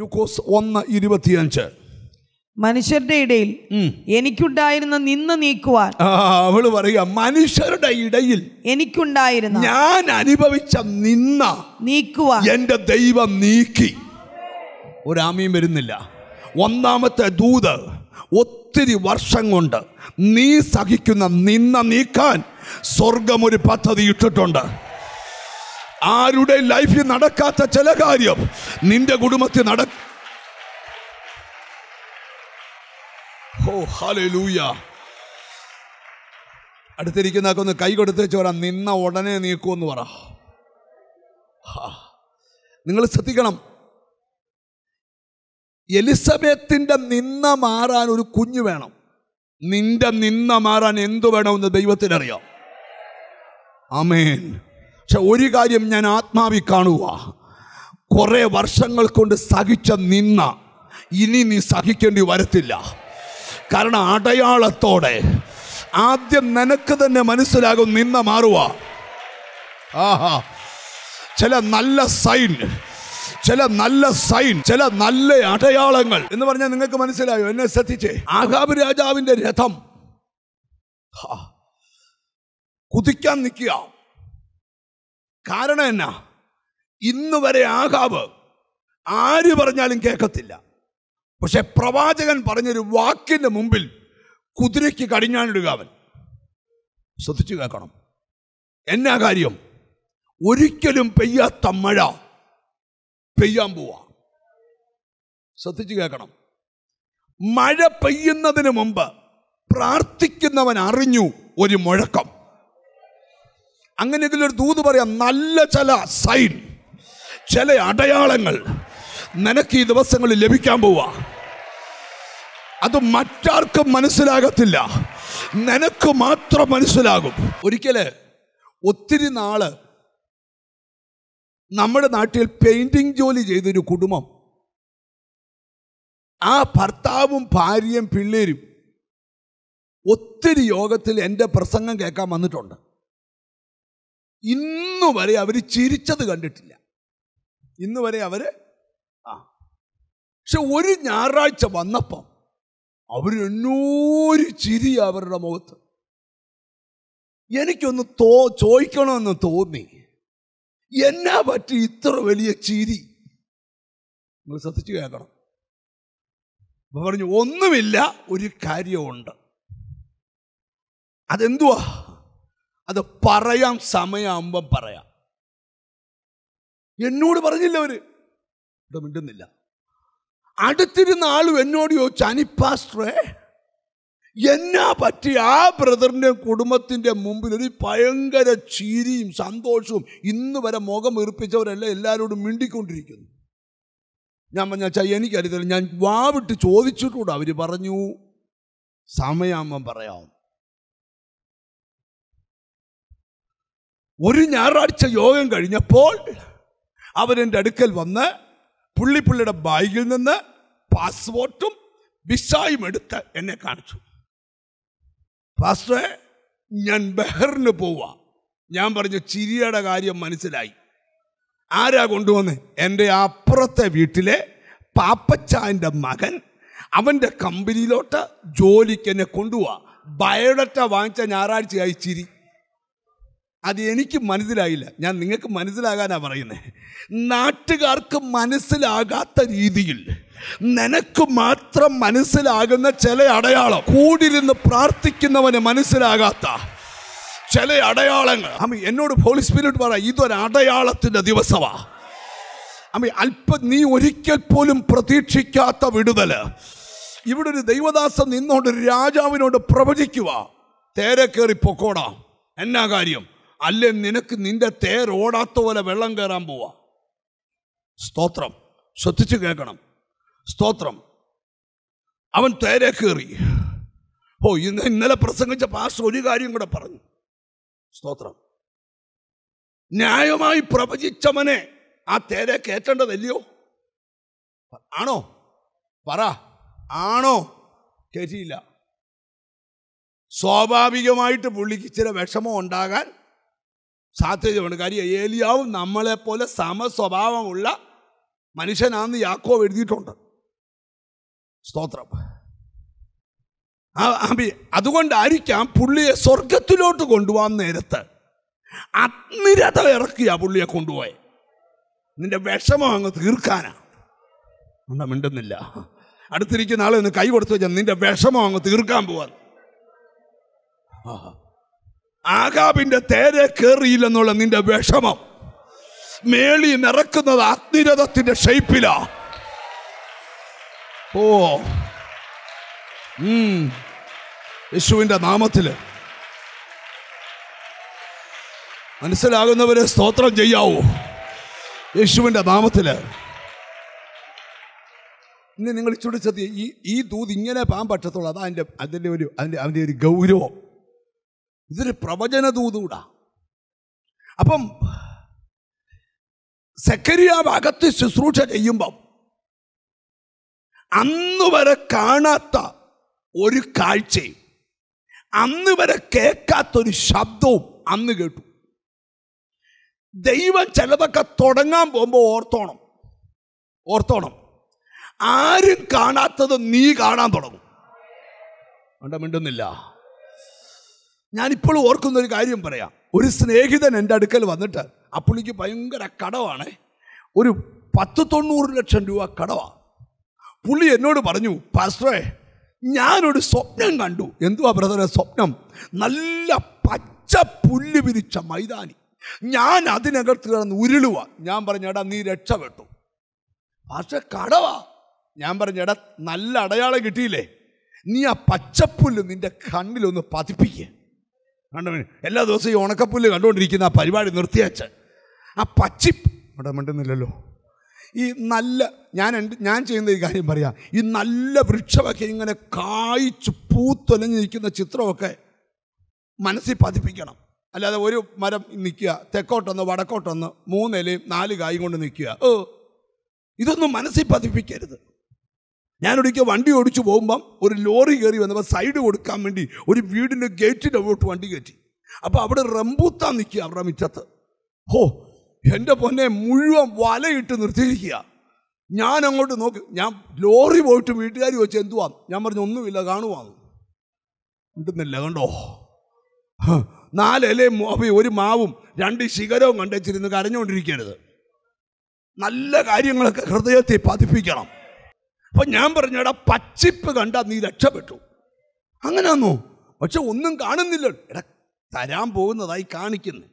ലൂക്കോസ് ഒന്ന് ഇരുപത്തിയഞ്ച് മനുഷ്യരുടെ ഇടയിൽ എനിക്കുണ്ടായിരുന്ന നിന്ന് നീക്കുവാൻ അവള് പറയുക മനുഷ്യരുടെ ഇടയിൽ എനിക്കുണ്ടായിരുന്ന ഞാൻ അനുഭവിച്ച നിന്ന നീക്കുവാൻ എൻ്റെ ദൈവം നീക്കി ഒരാമയും വരുന്നില്ല ഒന്നാമത്തെ ദൂത് ഒത്തിരി വർഷം കൊണ്ട് നീ സഹിക്കുന്ന നിന്ന നീക്കാൻ സ്വർഗമൊരു ഒരു പദ്ധതി ഇട്ടിട്ടുണ്ട് ആരുടെ ലൈഫിൽ നടക്കാത്ത ചില കാര്യം നിന്റെ കുടുംബത്തിൽ നട ഓ ഹാലൂയ അടുത്തിരിക്കുന്നൊക്കെ ഒന്ന് കൈ കൊടുത്തേച്ച് പറ നിന്ന ഉടനെ നീക്കുമെന്ന് പറ നിങ്ങൾ ശ്രദ്ധിക്കണം എലിസബത്തിൻ്റെ നിന്ന മാറാൻ ഒരു കുഞ്ഞു വേണം നിന്റെ നിന്ന മാറാൻ എന്തു വേണമെന്ന് ദൈവത്തിനറിയാം അമേൻ പക്ഷെ ഒരു കാര്യം ഞാൻ ആത്മാവി കാണുക കുറേ വർഷങ്ങൾ കൊണ്ട് സഹിച്ച നിന്ന ഇനി നീ സഹിക്കേണ്ടി വരത്തില്ല കാരണം അടയാളത്തോടെ ആദ്യം നിനക്ക് തന്നെ മനസ്സിലാകും നിന്ന മാറുക ആഹാ ചില നല്ല സൈൻ ചില നല്ല സൈൻ ചില നല്ല അടയാളങ്ങൾ എന്ന് പറഞ്ഞാൽ നിങ്ങൾക്ക് മനസ്സിലായോ എന്നെ ശ്രദ്ധിച്ചേ ആഹാബ് രാജാവിന്റെ രഥം കുതിക്കാൻ നിൽക്കുക കാരണം എന്നാ ഇന്ന് വരെ ആകാവ് ആര് പറഞ്ഞാലും കേൾക്കത്തില്ല പക്ഷെ പ്രവാചകൻ പറഞ്ഞൊരു വാക്കിൻ്റെ മുമ്പിൽ കുതിരയ്ക്ക് കടിഞ്ഞാണിടുക അവൻ ശ്രദ്ധിച്ചു കേൾക്കണം എന്നാ കാര്യം ഒരിക്കലും പെയ്യാത്ത മഴ പെയ്യാൻ പോവാ ശ്രദ്ധിച്ചു കേൾക്കണം മഴ പെയ്യുന്നതിന് മുമ്പ് പ്രാർത്ഥിക്കുന്നവൻ അറിഞ്ഞു ഒരു മുഴക്കം അങ്ങനെ ഇതിലൊരു ദൂത് പറയാം നല്ല ചില സൈൻ ചില അടയാളങ്ങൾ നിനക്ക് ഈ ദിവസങ്ങളിൽ ലഭിക്കാൻ പോവാ അത് മറ്റാർക്കും മനസ്സിലാകത്തില്ല നിനക്ക് മാത്രം മനസ്സിലാകും ഒരിക്കല് ഒത്തിരി നാള് നമ്മുടെ നാട്ടിൽ പെയിന്റിങ് ജോലി ചെയ്തൊരു കുടുംബം ആ ഭർത്താവും ഭാര്യയും പിള്ളേരും ഒത്തിരി യോഗത്തിൽ എൻ്റെ പ്രസംഗം കേൾക്കാൻ വന്നിട്ടുണ്ട് ഇന്നു വരെ അവർ ചിരിച്ചത് കണ്ടിട്ടില്ല ഇന്നു വരെ അവർ ആ പക്ഷെ ഒരു ഞായറാഴ്ച വന്നപ്പം അവരെണ്ണൂര് ചിരി അവരുടെ മുഖത്ത് എനിക്കൊന്ന് തോ ചോദിക്കണമെന്ന് തോന്നി എന്നാ പറ്റി ഇത്ര വലിയ ചിരി നിങ്ങൾ ശ്രദ്ധിച്ച് കേൾക്കണം പറഞ്ഞു ഒന്നുമില്ല ഒരു കാര്യമുണ്ട് അതെന്തുവാ അത് പറയാൻ സമയമാകുമ്പം പറയാം എന്നോട് പറഞ്ഞില്ല അവര് ഇവിടെ മിണ്ടുന്നില്ല അടുത്തിരുന്ന ആളും എന്നോട് ചോദിച്ചു അനിപ്പാസ്റ്ററേ എന്നാ പറ്റി ആ ബ്രദറിൻ്റെ കുടുംബത്തിൻ്റെ മുമ്പിൽ ഒരു ഭയങ്കര ചിരിയും സന്തോഷവും ഇന്ന് വരെ മുഖം വീർപ്പിച്ചവരെല്ലാം എല്ലാവരോടും മിണ്ടിക്കൊണ്ടിരിക്കുന്നു ഞാൻ പറഞ്ഞ ചാ എനിക്കറിയത്തില്ല ഞാൻ വാവിട്ട് ചോദിച്ചിട്ടുണ്ട് അവർ പറഞ്ഞു സമയാകുമ്പം പറയാവും ഒരു ഞായറാഴ്ച യോഗം കഴിഞ്ഞപ്പോൾ അവരെൻ്റെ അടുക്കൽ വന്ന് പുള്ളിപ്പുള്ളിയുടെ ബാഗിൽ നിന്ന് പാസ്പോർട്ടും വിസായും എടുത്ത് എന്നെ കാണിച്ചു പാസ്റ്ററെ ഞാൻ ബഹറിന് പോവാ ഞാൻ പറഞ്ഞു ചിരിയുടെ കാര്യം മനസ്സിലായി ആരാ കൊണ്ടുവന്ന് എൻ്റെ അപ്പുറത്തെ വീട്ടിലെ പാപ്പച്ചാൻ്റെ മകൻ അവൻ്റെ കമ്പനിയിലോട്ട് ജോലിക്ക് എന്നെ കൊണ്ടുപോവാ ബയോഡറ്റ വാങ്ങിച്ച ഞായറാഴ്ചയായി ചിരി അത് എനിക്ക് മനസ്സിലായില്ല ഞാൻ നിങ്ങൾക്ക് മനസ്സിലാകാനാണ് പറയുന്നത് നാട്ടുകാർക്ക് മനസ്സിലാകാത്ത രീതിയിൽ നിനക്ക് മാത്രം മനസ്സിലാകുന്ന ചില അടയാളം കൂടിരുന്ന് പ്രാർത്ഥിക്കുന്നവന് മനസ്സിലാകാത്ത ചില അടയാളങ്ങൾ അമ്മ എന്നോട് ഹോളി സ്പിരിറ്റ് പറ ഇതൊരടയാളത്തിൻ്റെ ദിവസമാണ് അമ്മ അല്പം നീ ഒരിക്കൽ പോലും പ്രതീക്ഷിക്കാത്ത വിടുതൽ ഇവിടെ ഒരു ദൈവദാസൻ നിന്നോണ്ട് രാജാവിനോട് പ്രവചിക്കുക തേരെ കയറി പൊക്കോടാം എന്നാ കാര്യം അല്ലെ നിനക്ക് നിന്റെ ഓടാത്ത പോലെ വെള്ളം കയറാൻ പോവാ സ്തോത്രം ശ്രദ്ധിച്ചു കേൾക്കണം സ്തോത്രം അവൻ തേരെ കയറി ഓ ഇന്ന് ഇന്നലെ പ്രസംഗിച്ച പാസ് ഒരു കാര്യം കൂടെ പറഞ്ഞു സ്തോത്രം ന്യായമായി പ്രവചിച്ചവനെ ആ തേരെ കയറ്റേണ്ടതല്ലയോ ആണോ പറ ആണോ കയറ്റിയില്ല സ്വാഭാവികമായിട്ട് പുള്ളിക്ക് ഇച്ചിരി വിഷമം ഉണ്ടാകാൻ സാധ്യതയുണ്ട് കാര്യം ഏലിയാവും നമ്മളെപ്പോലെ സമസ്വഭാവമുള്ള മനുഷ്യനാണെന്ന് യാക്കോ എഴുതിയിട്ടുണ്ട് സ്തോത്രം അതുകൊണ്ടായിരിക്കാം പുള്ളിയെ സ്വർഗത്തിലോട്ട് കൊണ്ടുപോകാൻ നേരത്ത് അഗ്നിരഥ ഇറക്കുക പുള്ളിയെ കൊണ്ടുപോയെ നിന്റെ വിഷമം അങ്ങ് തീർക്കാനാ ഒന്നും മിണ്ടുന്നില്ല അടുത്തിരിക്കുന്ന ആളെ ഒന്ന് കൈ കൊടുത്തു വെച്ചാൽ നിന്റെ വിഷമം അങ്ങ് തീർക്കാൻ പോവാൻ ആകാബിന്റെ തേരെ കയറിയില്ലെന്നുള്ള നിന്റെ വിഷമം മേളി നിറക്കുന്നത് അഗ്നിരഥത്തിന്റെ ഷെയ്പ്പിലാ ഓ യേശുവിന്റെ നാമത്തിൽ മനസ്സിലാകുന്നവരെ സ്തോത്രം ചെയ്യാവൂ യേശുവിൻ്റെ നാമത്തിൽ ഇന്ന് നിങ്ങൾ ചുടിച്ചത് ഈ ഈ ദൂത് ഇങ്ങനെ പാൻ പറ്റത്തുള്ളൂ അതാ അതിൻ്റെ അതിൻ്റെ ഒരു അതിൻ്റെ അതിൻ്റെ ഒരു ഗൗരവം ഇതൊരു പ്രവചന ദൂതൂടാ അപ്പം സെക്കരിയ ഭാഗത്ത് ശുശ്രൂഷ ചെയ്യുമ്പം അന്ന് വരെ കാണാത്ത ഒരു കാഴ്ചയും അന്ന് വരെ കേൾക്കാത്തൊരു ശബ്ദവും അന്ന് കേട്ടു ദൈവം ചിലതൊക്കെ തുടങ്ങാൻ പോകുമ്പോൾ ഓർത്തോണം ഓർത്തോണം ആരും കാണാത്തത് നീ കാണാൻ തുടങ്ങും അവിടെ മിണ്ടുന്നില്ല ഞാനിപ്പോൾ ഓർക്കുന്ന ഒരു കാര്യം പറയാം ഒരു സ്നേഹിതൻ എൻ്റെ അടുക്കൽ വന്നിട്ട് എനിക്ക് ഭയങ്കര കടവാണ് ഒരു പത്ത് തൊണ്ണൂറ് ലക്ഷം രൂപ കടവാണ് പുള്ളി എന്നോട് പറഞ്ഞു പാസ്റ്ററേ ഞാനൊരു സ്വപ്നം കണ്ടു എന്തുവാ ബ്രദറെ സ്വപ്നം നല്ല പച്ച പുല്ല് വിരിച്ച മൈതാനി ഞാൻ അതിനകത്ത് കിടന്ന് ഉരുളുക ഞാൻ പറഞ്ഞു എടാ നീ രക്ഷപ്പെട്ടു പക്ഷെ കടവാ ഞാൻ പറഞ്ഞു നല്ല അടയാളം കിട്ടിയില്ലേ നീ ആ പച്ചപ്പുല്ല് നിന്റെ കണ്ണിലൊന്ന് പതിപ്പിക്കേ കണ്ടവൻ എല്ലാ ദിവസവും ഈ ഉണക്കപ്പുല്ല് കണ്ടുകൊണ്ടിരിക്കുന്ന ആ പരിപാടി നിർത്തിയച്ച് ആ പച്ചി അവിടെ മിണ്ടുന്നില്ലല്ലോ ഈ നല്ല ഞാൻ എൻ്റെ ഞാൻ ചെയ്യുന്ന ഈ കാര്യം പറയാം ഈ നല്ല വൃക്ഷമൊക്കെ ഇങ്ങനെ കായ്ച്ചു പൂത്തൊലഞ്ഞിരിക്കുന്ന ചിത്രമൊക്കെ മനസ്സിൽ പതിപ്പിക്കണം അല്ലാതെ ഒരു മരം നിൽക്കുക തെക്കോട്ടൊന്ന് വടക്കോട്ടൊന്ന് മൂന്നിലയും നാല് കായും കൊണ്ട് നിൽക്കുക ഓ ഇതൊന്നും മനസ്സിൽ പതിപ്പിക്കരുത് ഞാനൊരിക്കൽ വണ്ടി ഓടിച്ചു പോകുമ്പം ഒരു ലോറി കയറി വന്നപ്പോൾ സൈഡ് കൊടുക്കാൻ വേണ്ടി ഒരു വീടിൻ്റെ ഗേറ്റിൻ്റെ അവിടോട്ട് വണ്ടി കയറ്റി അപ്പോൾ അവിടെ റംബൂത്താൻ നിൽക്കുക അവരുടെ മിറ്റത്ത് ഹോ എൻ്റെ പൊന്നെ മുഴുവൻ വലയിട്ട് നിർത്തിയിരിക്കുക ഞാൻ അങ്ങോട്ട് നോക്കി ഞാൻ ലോറി പോയിട്ട് വീട്ടുകാർ ചോദിച്ചു എന്തുവാ ഞാൻ പറഞ്ഞു ഒന്നുമില്ല കാണുവാന്ന് കിട്ടുന്നില്ല കണ്ടോ നാലിലയും ഒരു മാവും രണ്ട് ശിഖരവും കണ്ടുവച്ചിരുന്ന് കരഞ്ഞുകൊണ്ടിരിക്കരുത് നല്ല കാര്യങ്ങളൊക്കെ ഹൃദയത്തെ പതിപ്പിക്കണം അപ്പം ഞാൻ പറഞ്ഞടാ പച്ചിപ്പ് കണ്ടാൽ നീ രക്ഷപ്പെട്ടു അങ്ങനെയാന്നോ പക്ഷെ ഒന്നും കാണുന്നില്ല എടാ തരാൻ പോകുന്നതായി കാണിക്കുന്നു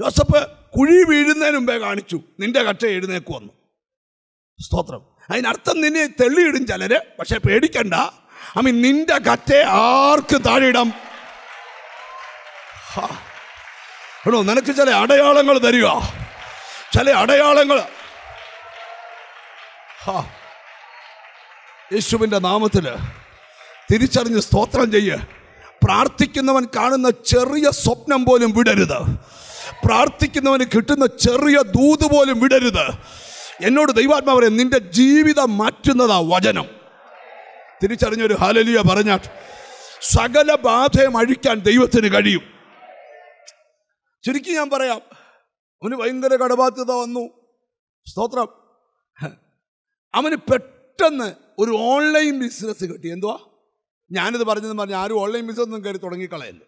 ജോസഫ് കുഴി വീഴുന്നതിന് മുമ്പേ കാണിച്ചു നിന്റെ കക്ഷ എഴുന്നേക്ക് വന്നു സ്തോത്രം അതിനർത്ഥം നിന്നെ തെള്ളിയിടും ചിലര് പക്ഷെ പേടിക്കണ്ട ഐ നിന്റെ കറ്റെ ആർക്ക് താഴെയിടാം എടോ നിനക്ക് ചില അടയാളങ്ങൾ തരിക ചില അടയാളങ്ങൾ ഹാ യേശുവിൻ്റെ നാമത്തിൽ തിരിച്ചറിഞ്ഞ് സ്തോത്രം ചെയ്യ് പ്രാർത്ഥിക്കുന്നവൻ കാണുന്ന ചെറിയ സ്വപ്നം പോലും വിടരുത് പ്രാർത്ഥിക്കുന്നവന് കിട്ടുന്ന ചെറിയ ദൂത് പോലും വിടരുത് എന്നോട് ദൈവാത്മാ പറയും നിന്റെ ജീവിതം മാറ്റുന്നതാ വചനം തിരിച്ചറിഞ്ഞൊരു ഹലലിയ പറഞ്ഞാൽ സകല ബാധയും അഴിക്കാൻ ദൈവത്തിന് കഴിയും ചുരുക്കി ഞാൻ പറയാം അവന് ഭയങ്കര കടബാധ്യത വന്നു സ്തോത്രം അവന് പെട്ടെന്ന് ഒരു ഓൺലൈൻ ബിസിനസ് കിട്ടി എന്തുവാ ഞാനിത് പറഞ്ഞതെന്ന് പറഞ്ഞാൽ ആരും ഓൺലൈൻ ബിസിനസ് ഒന്നും കയറി തുടങ്ങിക്കളയല്ലേ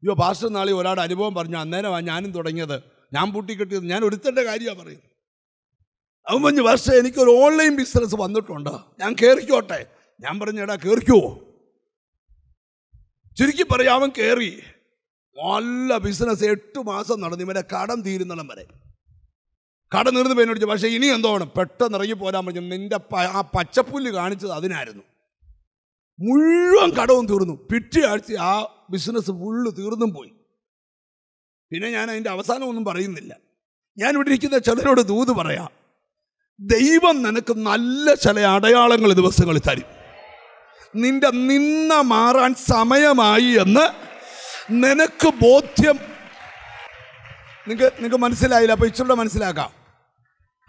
അയ്യോ ഭാഷ നാളെ ഒരാളുടെ അനുഭവം പറഞ്ഞു അന്നേരമാണ് ഞാനും തുടങ്ങിയത് ഞാൻ പൂട്ടി കിട്ടിയത് ഞാൻ ഒരുത്തൻ്റെ കാര്യമാണ് പറയുന്നത് അവൻ പറഞ്ഞു പക്ഷേ എനിക്കൊരു ഓൺലൈൻ ബിസിനസ് വന്നിട്ടുണ്ട് ഞാൻ കയറിക്കോട്ടെ ഞാൻ പറഞ്ഞേടാ കയറിക്കുവോ ചുരുക്കി പറയാം അവൻ കയറി നല്ല ബിസിനസ് എട്ട് മാസം നടന്നു ഇവരെ കടം തീരുന്നിടം വരെ കട നീർന്ന് പക്ഷേ ഇനി എന്തോ വേണം പെട്ടെന്ന് ഇറങ്ങി പോരാൻ പറഞ്ഞു നിൻ്റെ ആ പച്ചപ്പുല്ല് കാണിച്ചത് അതിനായിരുന്നു മുഴുവൻ കടവും തീർന്നു പിറ്റേ ആഴ്ച ആ ബിസിനസ് ഫുള്ള് തീർന്നും പോയി പിന്നെ ഞാൻ അതിൻ്റെ ഒന്നും പറയുന്നില്ല ഞാൻ ഇവിടെ ഇരിക്കുന്ന ചിലരോട് ദൂത് പറയാം ദൈവം നിനക്ക് നല്ല ചില അടയാളങ്ങൾ ദിവസങ്ങളിൽ തരും നിന്റെ നിന്ന മാറാൻ സമയമായി എന്ന് നിനക്ക് ബോധ്യം നിങ്ങൾക്ക് നിങ്ങൾക്ക് മനസ്സിലായില്ല അപ്പോൾ ഇച്ചിരി മനസ്സിലാക്കാം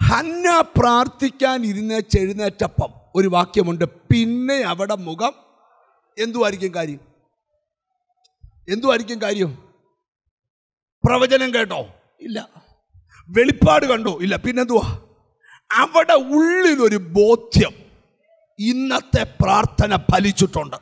ഹന്ന പ്രാർത്ഥിക്കാൻ ഇരുന്ന് ചെഴുന്നേറ്റപ്പം ഒരു വാക്യമുണ്ട് പിന്നെ അവിടെ മുഖം എന്തുമായിരിക്കും കാര്യം എന്തുമായിരിക്കും കാര്യം പ്രവചനം കേട്ടോ ഇല്ല വെളിപ്പാട് കണ്ടോ ഇല്ല പിന്നെന്തുവാ അവിടെ ഉള്ളിലൊരു ബോധ്യം ഇന്നത്തെ പ്രാർത്ഥന ഫലിച്ചിട്ടുണ്ട്